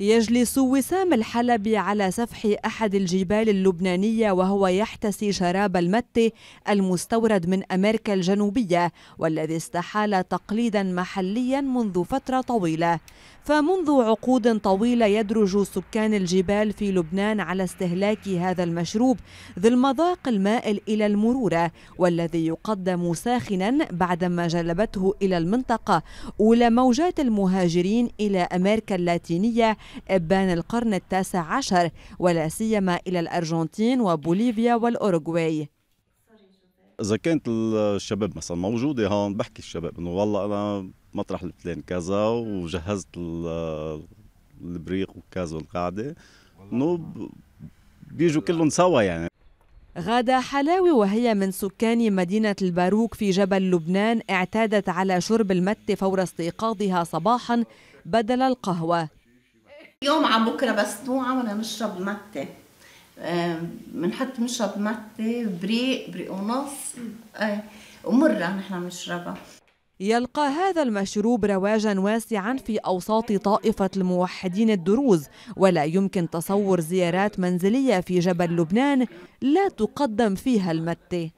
يجلس وسام الحلبي على سفح أحد الجبال اللبنانية وهو يحتسي شراب المت المستورد من أمريكا الجنوبية والذي استحال تقليدا محليا منذ فترة طويلة فمنذ عقود طويلة يدرج سكان الجبال في لبنان على استهلاك هذا المشروب ذي المذاق المائل إلى المرورة والذي يقدم ساخنا بعدما جلبته إلى المنطقة أولى موجات المهاجرين إلى أمريكا اللاتينية إبان القرن التاسع عشر ولا سيما إلى الأرجنتين وبوليفيا والأوروغواي اذا كانت الشباب مثلا موجوده هون بحكي الشباب انه والله انا مطرح البلان كذا وجهزت البريق وكذا والقعده انه بيجوا كلهم سوا يعني غادة حلاوي وهي من سكان مدينة الباروك في جبل لبنان اعتادت على شرب المت فور استيقاظها صباحا بدل القهوة يوم عم بكرة بس مو عم نشرب متة بنحط بنشرب متة بريق بريق ونص إيه، ومرة نحن بنشربها يلقى هذا المشروب رواجا واسعا في أوساط طائفة الموحدين الدروز ولا يمكن تصور زيارات منزلية في جبل لبنان لا تقدم فيها المتة